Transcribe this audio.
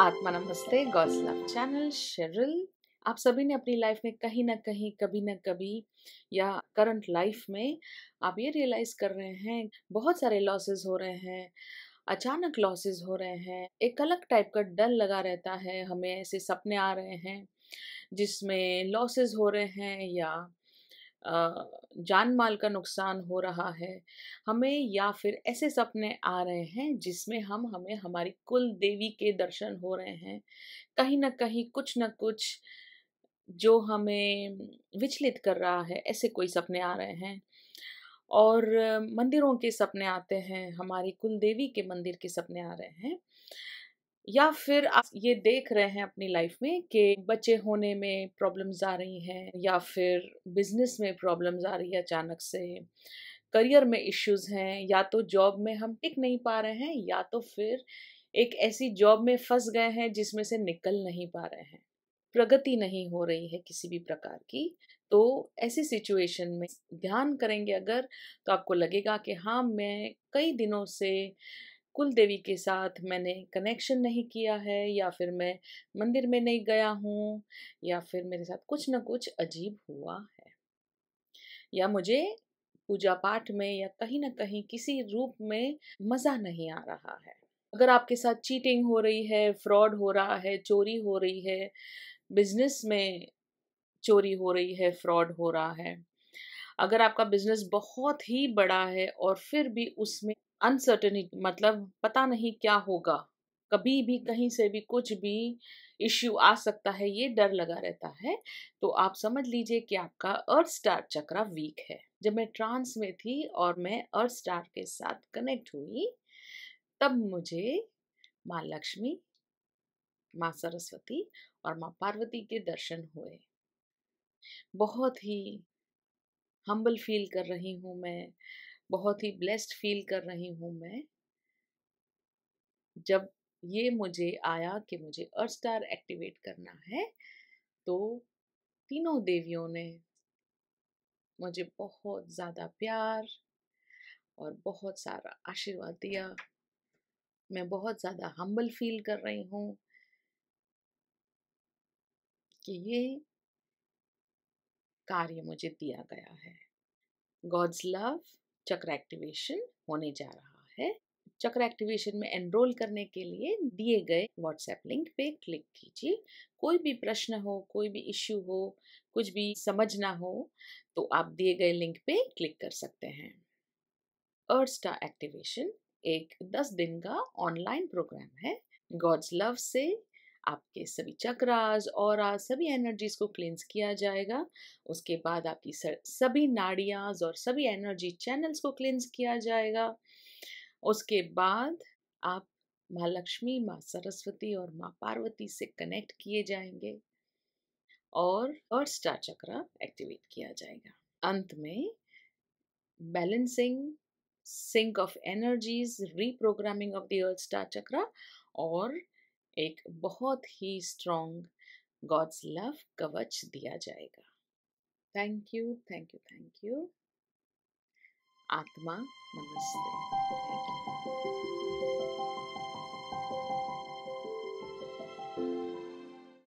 आत्मा नमस्ते God's love channel Cheryl आप सभी ने अपनी लाइफ में कहीं ना कहीं कभी ना कभी या करंट लाइफ में आप ये रियलाइज कर रहे हैं बहुत सारे लॉसेस हो रहे हैं अचानक लॉसेस हो रहे हैं एक अलग टाइप का डर लगा रहता है हमें ऐसे सपने आ रहे हैं जिसमें लॉसेस हो रहे हैं या जान माल का नुकसान हो रहा है हमें या फिर ऐसे सपने आ रहे हैं जिसमें हम हमें हमारी कुल देवी के दर्शन हो रहे हैं कहीं ना कहीं कुछ ना कुछ जो हमें विचलित कर रहा है ऐसे कोई सपने आ रहे हैं और मंदिरों के सपने आते हैं हमारी कुल देवी के मंदिर के सपने आ रहे हैं या फिर आप ये देख रहे हैं अपनी लाइफ में कि बच्चे होने में प्रॉब्लम्स आ रही हैं या फिर बिजनेस में प्रॉब्लम्स आ रही है अचानक से करियर में इश्यूज हैं या तो जॉब में हम टिक नहीं पा रहे हैं या तो फिर एक ऐसी जॉब में फंस गए हैं जिसमें से निकल नहीं पा रहे हैं प्रगति नहीं हो रही है किसी भी प्रकार की तो ऐसी सिचुएशन में ध्यान करेंगे अगर तो आपको लगेगा कि हाँ मैं कई दिनों से कुल देवी के साथ मैंने कनेक्शन नहीं किया है या फिर मैं मंदिर में नहीं गया हूँ या फिर मेरे साथ कुछ ना कुछ अजीब हुआ है या मुझे पूजा पाठ में या कहीं ना कहीं किसी रूप में मज़ा नहीं आ रहा है अगर आपके साथ चीटिंग हो रही है फ्रॉड हो रहा है चोरी हो रही है बिजनेस में चोरी हो रही है फ्रॉड हो रहा है अगर आपका बिजनेस बहुत ही बड़ा है और फिर भी उसमें अनसर्टनिटी मतलब पता नहीं क्या होगा कभी भी कहीं से भी कुछ भी इश्यू आ सकता है ये डर लगा रहता है तो आप समझ लीजिए कि आपका अर्थ स्टार चक्रा वीक है जब मैं ट्रांस में थी और मैं अर्थ स्टार के साथ कनेक्ट हुई तब मुझे माँ लक्ष्मी माँ सरस्वती और माँ पार्वती के दर्शन हुए बहुत ही हम्बल फील कर रही हूँ मैं बहुत ही ब्लेस्ड फील कर रही हूँ मैं जब ये मुझे आया कि मुझे अर्थ स्टार एक्टिवेट करना है तो तीनों देवियों ने मुझे बहुत ज़्यादा प्यार और बहुत सारा आशीर्वाद दिया मैं बहुत ज़्यादा हम्बल फील कर रही हूँ कि ये कार्य मुझे दिया गया है गॉड्स लव चक्र एक्टिवेशन होने जा रहा है चक्र एक्टिवेशन में एनरोल करने के लिए दिए गए व्हाट्सएप लिंक पे क्लिक कीजिए कोई भी प्रश्न हो कोई भी इश्यू हो कुछ भी समझना हो तो आप दिए गए लिंक पे क्लिक कर सकते हैं अर्थ स्टार एक्टिवेशन एक 10 दिन का ऑनलाइन प्रोग्राम है गॉड्स लव से आपके सभी चक्रास और आज सभी एनर्जीज को क्लींस किया जाएगा उसके बाद आपकी सभी नाड़ियाज और सभी एनर्जी चैनल्स को क्लींस किया जाएगा उसके बाद आप माँ लक्ष्मी माँ सरस्वती और माँ पार्वती से कनेक्ट किए जाएंगे और और स्टार चक्र एक्टिवेट किया जाएगा अंत में balancing sync of energies reprogramming of the earth star chakra और एक बहुत ही स्ट्रॉन्ग गॉड्स लव कवच दिया जाएगा thank you thank you thank you आत्मा नमस्ते